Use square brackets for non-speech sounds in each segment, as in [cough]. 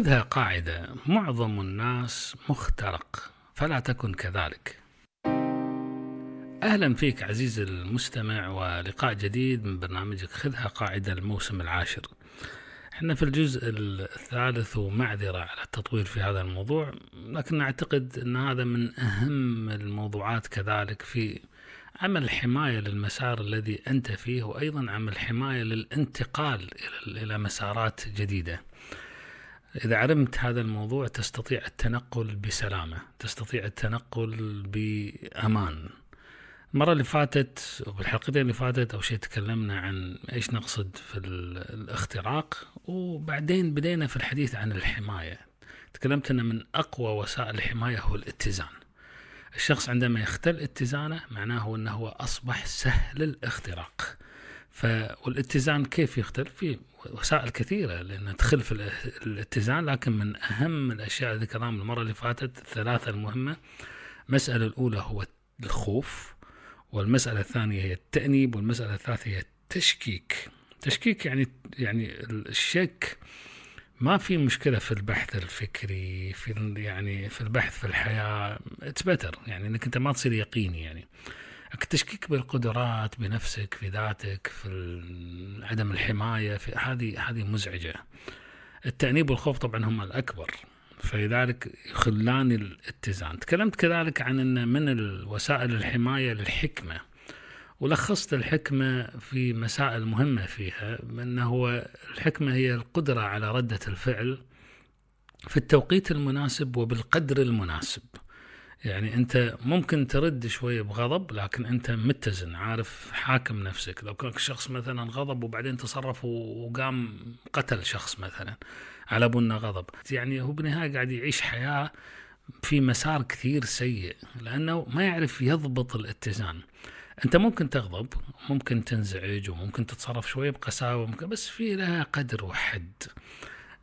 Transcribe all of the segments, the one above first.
خذها قاعدة معظم الناس مخترق فلا تكن كذلك أهلا فيك عزيزي المستمع ولقاء جديد من برنامجك خذها قاعدة الموسم العاشر احنا في الجزء الثالث ومعذرة على التطوير في هذا الموضوع لكن أعتقد أن هذا من أهم الموضوعات كذلك في عمل حماية للمسار الذي أنت فيه وأيضا عمل حماية للانتقال إلى مسارات جديدة إذا علمت هذا الموضوع تستطيع التنقل بسلامة تستطيع التنقل بأمان المرة اللي فاتت والحلقتين اللي فاتت أو شيء تكلمنا عن إيش نقصد في الاختراق وبعدين بدينا في الحديث عن الحماية تكلمت أن من أقوى وسائل الحماية هو الاتزان الشخص عندما يختل اتزانه معناه أنه هو أصبح سهل الاختراق فالاتزان كيف يختلف؟ في وسائل كثيره لان تخلف الاتزان لكن من اهم الاشياء اللي ذكرناها المره اللي فاتت الثلاثه المهمه المساله الاولى هو الخوف والمساله الثانيه هي التانيب والمساله الثالثه هي التشكيك. تشكيك يعني يعني الشك ما في مشكلة في البحث الفكري في يعني في البحث في الحياة اتس بتر يعني انك انت ما تصير يقيني يعني التشكيك بالقدرات بنفسك في ذاتك في عدم الحماية في هذه هذه مزعجة التأنيب والخوف طبعا هما الأكبر فلذلك يخلان الاتزان تكلمت كذلك عن أن من وسائل الحماية للحكمة ولخصت الحكمة في مسائل مهمة فيها أنه هو الحكمة هي القدرة على ردة الفعل في التوقيت المناسب وبالقدر المناسب يعني انت ممكن ترد شوي بغضب لكن انت متزن عارف حاكم نفسك لو كان شخص مثلا غضب وبعدين تصرف وقام قتل شخص مثلا على بنا غضب يعني هو بالنهايه قاعد يعيش حياه في مسار كثير سيء لانه ما يعرف يضبط الاتزان انت ممكن تغضب ممكن تنزعج وممكن تتصرف شوي بقساوه ممكن بس في لها قدر وحد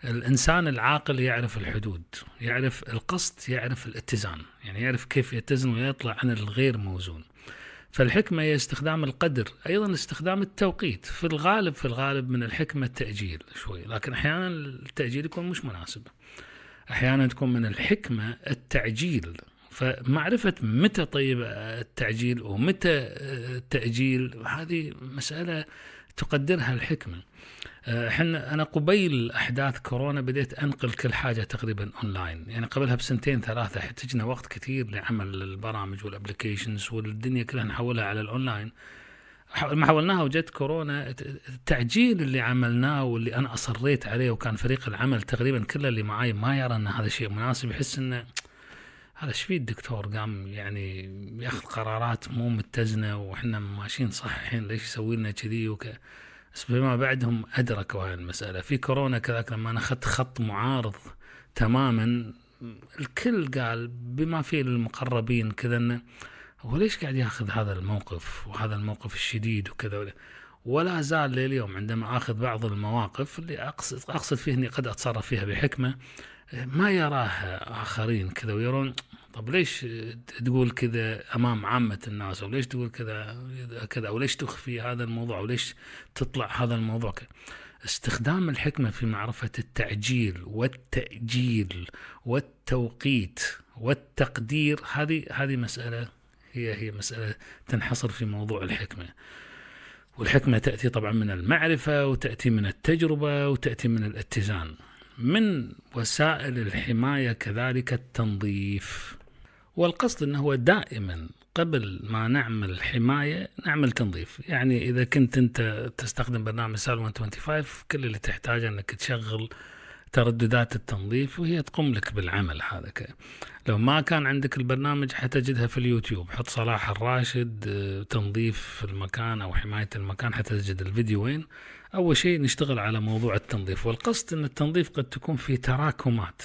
الانسان العاقل يعرف الحدود يعرف القصد يعرف الاتزان يعني يعرف كيف يتزن ويطلع عن الغير موزون فالحكمة هي استخدام القدر أيضا استخدام التوقيت في الغالب في الغالب من الحكمة التأجيل شوي لكن أحيانا التأجيل يكون مش مناسب أحيانا تكون من الحكمة التعجيل فمعرفة متى طيب التعجيل ومتى آه، التأجيل هذه مسألة تقدرها الحكمه احنا آه، انا قبيل احداث كورونا بديت انقل كل حاجه تقريبا اونلاين يعني قبلها بسنتين ثلاثه احتجنا وقت كثير لعمل البرامج والابلكيشنز والدنيا كلها نحولها على الاونلاين ما حولناها وجت كورونا التعجيل اللي عملناه واللي انا اصريت عليه وكان فريق العمل تقريبا كله اللي معاي ما يرى ان هذا شيء مناسب يحس انه هذا ايش فيه الدكتور قام يعني ياخذ قرارات مو متزنه واحنا ماشيين صح الحين ليش يسوي لنا كذي وك بس بما بعدهم ادركوا هاي المساله في كورونا كذاك لما انا اخذت خط معارض تماما الكل قال بما فيه المقربين كذا انه هو ليش قاعد ياخذ هذا الموقف وهذا الموقف الشديد وكذا ولا زال لليوم عندما آخذ بعض المواقف اللي أقصد, أقصد فيه أني قد أتصرف فيها بحكمة ما يراها آخرين كذا ويرون طب ليش تقول كذا امام عامه الناس او ليش تقول كذا كذا او ليش تخفي هذا الموضوع او ليش تطلع هذا الموضوع كذا استخدام الحكمه في معرفه التعجيل والتاجيل والتوقيت والتقدير هذه هذه مساله هي هي مساله تنحصر في موضوع الحكمه والحكمة تأتي طبعا من المعرفة وتأتي من التجربة وتأتي من الاتزان من وسائل الحماية كذلك التنظيف والقصد أنه دائما قبل ما نعمل حماية نعمل تنظيف يعني إذا كنت أنت تستخدم برنامج سال 25 كل اللي تحتاجه أنك تشغل ترددات التنظيف وهي تقوم لك بالعمل هذا لو ما كان عندك البرنامج حتجدها في اليوتيوب حط صلاح الراشد آه، تنظيف المكان أو حماية المكان حتجد الفيديو وين أول شيء نشتغل على موضوع التنظيف والقصد أن التنظيف قد تكون في تراكمات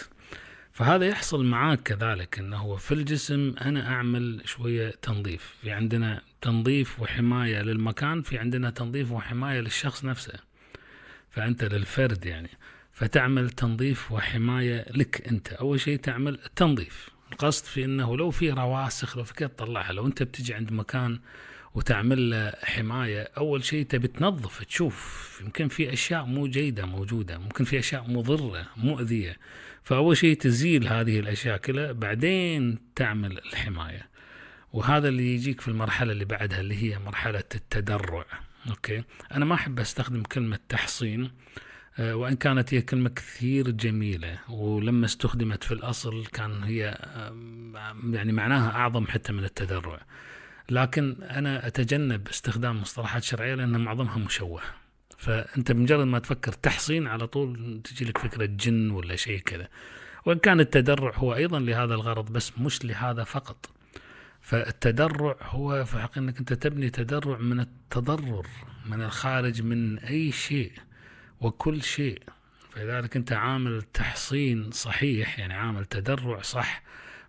فهذا يحصل معاك كذلك انه هو في الجسم انا اعمل شويه تنظيف، في عندنا تنظيف وحمايه للمكان، في عندنا تنظيف وحمايه للشخص نفسه. فانت للفرد يعني. فتعمل تنظيف وحماية لك أنت أول شيء تعمل التنظيف القصد في أنه لو في رواسخ لو في كذا تطلعها لو أنت بتجي عند مكان وتعمل له حماية أول شيء تبي تنظف تشوف يمكن في أشياء مو جيدة موجودة ممكن في أشياء مضرة مؤذية فأول شيء تزيل هذه الأشياء كلها بعدين تعمل الحماية وهذا اللي يجيك في المرحلة اللي بعدها اللي هي مرحلة التدرع أوكي أنا ما أحب أستخدم كلمة تحصين آه، وإن كانت هي كلمة كثير جميلة ولما استخدمت في الأصل كان هي يعني معناها أعظم حتى من التذرع لكن أنا أتجنب استخدام مصطلحات شرعية لأن معظمها مشوه فأنت بمجرد ما تفكر تحصين على طول تجي لك فكرة جن ولا شيء كذا وإن كان التدرع هو أيضا لهذا الغرض بس مش لهذا فقط فالتدرع هو في حقيقة أنك أنت تبني تدرع من التضرر من الخارج من أي شيء وكل شيء فلذلك أنت عامل تحصين صحيح يعني عامل تدرع صح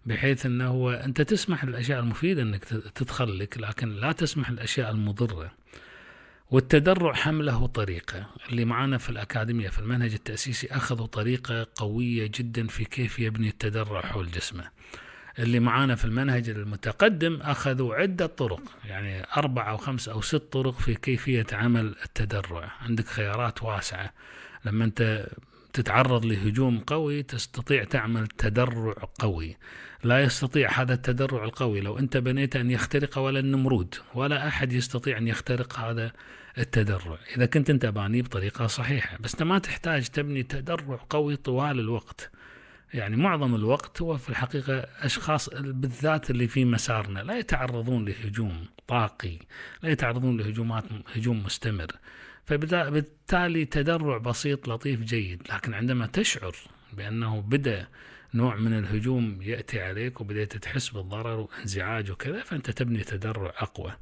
بحيث أنه هو أنت تسمح للأشياء المفيدة أنك تدخل لك لكن لا تسمح للأشياء المضرة والتدرع حمله طريقة اللي معانا في الأكاديمية في المنهج التأسيسي أخذوا طريقة قوية جدا في كيف يبني التدرع حول جسمه اللي معانا في المنهج المتقدم أخذوا عدة طرق يعني أربع أو خمس أو ست طرق في كيفية عمل التدرع عندك خيارات واسعة لما أنت تتعرض لهجوم قوي تستطيع تعمل تدرع قوي لا يستطيع هذا التدرع القوي لو أنت بنيت أن يخترق ولا النمرود ولا أحد يستطيع أن يخترق هذا التدرع إذا كنت أنت باني بطريقة صحيحة بس أنت ما تحتاج تبني تدرع قوي طوال الوقت يعني معظم الوقت هو في الحقيقة أشخاص بالذات اللي في مسارنا لا يتعرضون لهجوم طاقي لا يتعرضون لهجومات هجوم مستمر فبالتالي تدرع بسيط لطيف جيد لكن عندما تشعر بأنه بدأ نوع من الهجوم يأتي عليك وبدأت تحس بالضرر وانزعاج وكذا فأنت تبني تدرع أقوى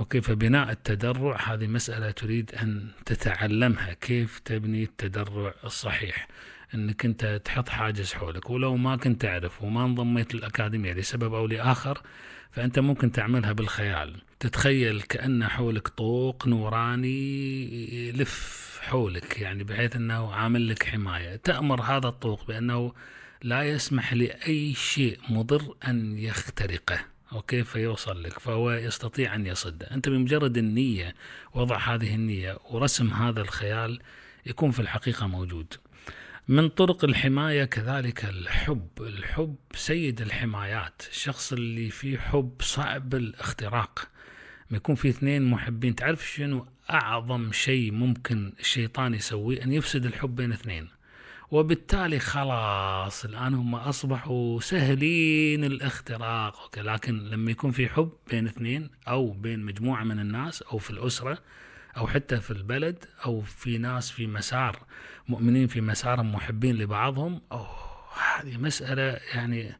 اوكي فبناء التدرع هذه مسألة تريد أن تتعلمها كيف تبني التدرع الصحيح انك انت تحط حاجز حولك ولو ما كنت تعرف وما انضميت للاكاديميه لسبب او لاخر فانت ممكن تعملها بالخيال تتخيل كان حولك طوق نوراني يلف حولك يعني بحيث انه عامل لك حمايه تامر هذا الطوق بانه لا يسمح لاي شيء مضر ان يخترقه اوكي فيوصل لك فهو يستطيع ان يصد انت بمجرد النيه وضع هذه النيه ورسم هذا الخيال يكون في الحقيقه موجود من طرق الحماية كذلك الحب الحب سيد الحمايات الشخص اللي فيه حب صعب الاختراق ما يكون في اثنين محبين تعرف شنو أعظم شيء ممكن الشيطان يسويه أن يفسد الحب بين اثنين وبالتالي خلاص الآن هم أصبحوا سهلين الاختراق لكن لما يكون في حب بين اثنين أو بين مجموعة من الناس أو في الأسرة أو حتى في البلد أو في ناس في مسار مؤمنين في مسارهم محبين لبعضهم أو هذه مسألة يعني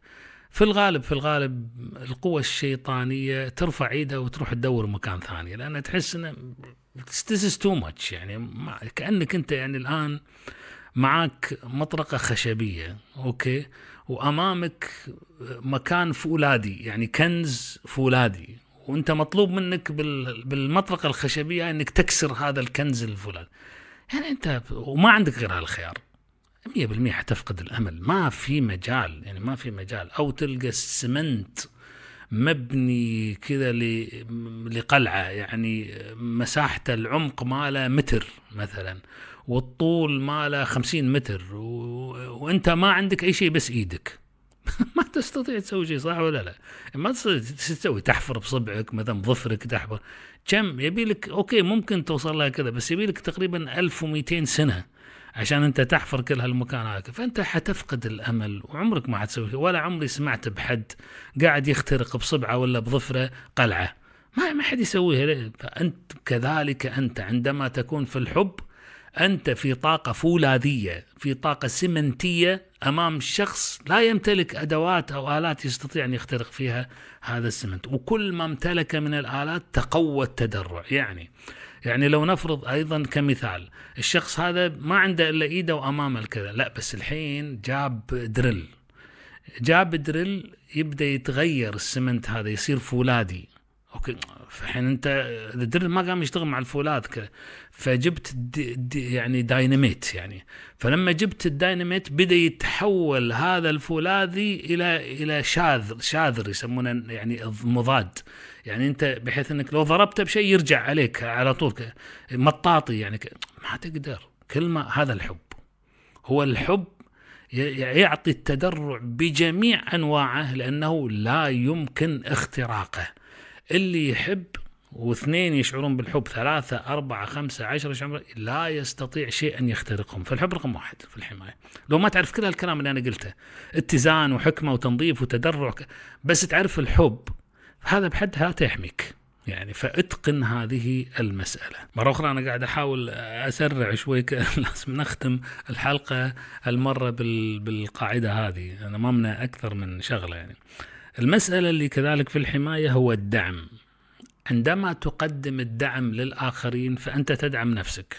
في الغالب في الغالب القوة الشيطانية ترفع ايدها وتروح تدور مكان ثاني لأن تحس انه this is too much يعني ما كأنك أنت يعني الآن معاك مطرقة خشبية أوكي وأمامك مكان فولاذي يعني كنز فولاذي وانت مطلوب منك بالمطرقه الخشبيه انك تكسر هذا الكنز الفلاني يعني انت وما عندك غير هالخيار 100% حتفقد الامل ما في مجال يعني ما في مجال او تلقى السمنت مبني كذا لقلعه يعني مساحته العمق ماله متر مثلا والطول ماله 50 متر و... وانت ما عندك اي شيء بس ايدك [laughs] ما تستطيع تسوي شيء صح ولا لا؟ ما تسوي تحفر بصبعك مثلا بظفرك تحفر كم يبي لك اوكي ممكن توصل لها كذا بس يبي لك تقريبا 1200 سنه عشان انت تحفر كل هالمكان هذا فانت حتفقد الامل وعمرك ما حتسوي ولا عمري سمعت بحد قاعد يخترق بصبعه ولا بظفره قلعه ما ما حد يسويها فانت كذلك انت عندما تكون في الحب أنت في طاقة فولاذية في طاقة سمنتية أمام شخص لا يمتلك أدوات أو آلات يستطيع أن يخترق فيها هذا السمنت وكل ما امتلك من الآلات تقوى التدرع يعني يعني لو نفرض أيضا كمثال الشخص هذا ما عنده إلا إيده وأمامه الكذا لا بس الحين جاب درل جاب درل يبدأ يتغير السمنت هذا يصير فولادي اوكي فحين انت الدرن ما قام يشتغل مع الفولاذ فجبت دي دي يعني دايناميت يعني فلما جبت الدايناميت بدا يتحول هذا الفولاذي الى الى شاذ شاذر يسمونه يعني مضاد يعني انت بحيث انك لو ضربته بشيء يرجع عليك على طول مطاطي يعني ما تقدر كل ما هذا الحب هو الحب يعطي التدرع بجميع انواعه لانه لا يمكن اختراقه اللي يحب واثنين يشعرون بالحب ثلاثة أربعة خمسة عشرة يشعرون لا يستطيع شيء أن يخترقهم فالحب رقم واحد في الحماية لو ما تعرف كل هالكلام اللي أنا قلته اتزان وحكمة وتنظيف وتدرع بس تعرف الحب هذا بحد ذاته يحميك يعني فاتقن هذه المسألة مرة أخرى أنا قاعد أحاول أسرع شوي [laughs] لازم نختم الحلقة المرة بالقاعدة هذه أنا ما منها أكثر من شغلة يعني المسألة اللي كذلك في الحماية هو الدعم عندما تقدم الدعم للآخرين فأنت تدعم نفسك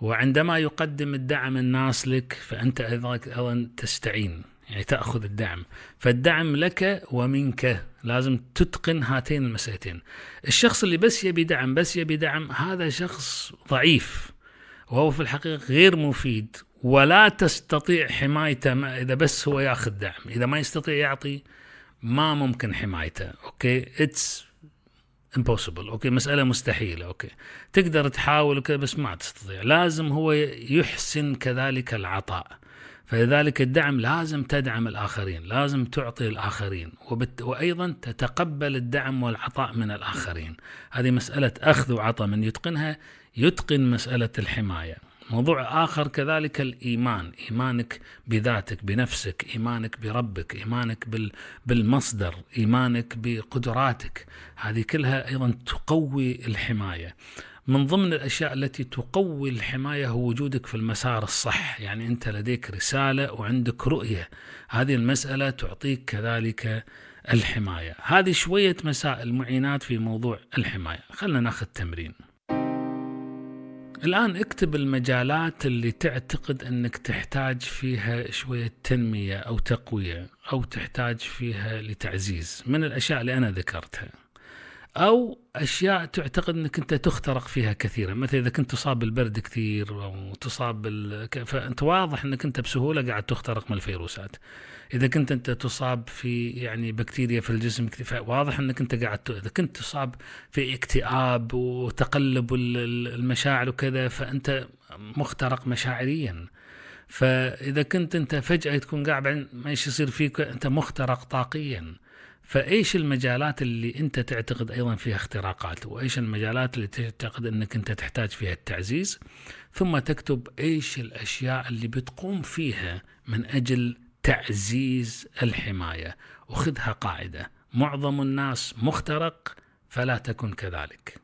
وعندما يقدم الدعم الناس لك فأنت أيضا تستعين يعني تأخذ الدعم فالدعم لك ومنك لازم تتقن هاتين المسألتين الشخص اللي بس يبي دعم بس يبي دعم هذا شخص ضعيف وهو في الحقيقة غير مفيد ولا تستطيع حمايته إذا بس هو ياخذ دعم إذا ما يستطيع يعطي ما ممكن حمايته اوكي اتس امبوسيبل اوكي مساله مستحيله اوكي تقدر تحاول وكذا بس ما تستطيع لازم هو يحسن كذلك العطاء فلذلك الدعم لازم تدعم الاخرين لازم تعطي الاخرين وبت... وايضا تتقبل الدعم والعطاء من الاخرين هذه مساله اخذ وعطاء من يتقنها يتقن مساله الحمايه موضوع آخر كذلك الإيمان إيمانك بذاتك بنفسك إيمانك بربك إيمانك بالمصدر إيمانك بقدراتك هذه كلها أيضا تقوي الحماية من ضمن الاشياء التي تقوي الحمايه هو وجودك في المسار الصح، يعني انت لديك رساله وعندك رؤيه، هذه المساله تعطيك كذلك الحمايه، هذه شويه مسائل معينات في موضوع الحمايه، خلينا ناخذ تمرين. الآن اكتب المجالات اللي تعتقد أنك تحتاج فيها شوية تنمية أو تقوية أو تحتاج فيها لتعزيز من الأشياء اللي أنا ذكرتها او اشياء تعتقد انك انت تخترق فيها كثيرا مثلا اذا كنت تصاب بالبرد كثير او تصاب بال... فانت واضح انك انت بسهوله قاعد تخترق من الفيروسات اذا كنت انت تصاب في يعني بكتيريا في الجسم فواضح انك انت قاعد اذا كنت تصاب في اكتئاب وتقلب المشاعر وكذا فانت مخترق مشاعريا فاذا كنت انت فجاه تكون قاعد ما ايش يصير فيك انت مخترق طاقيا فايش المجالات اللي انت تعتقد ايضا فيها اختراقات وايش المجالات اللي تعتقد انك انت تحتاج فيها التعزيز ثم تكتب ايش الاشياء اللي بتقوم فيها من اجل تعزيز الحمايه وخذها قاعده معظم الناس مخترق فلا تكن كذلك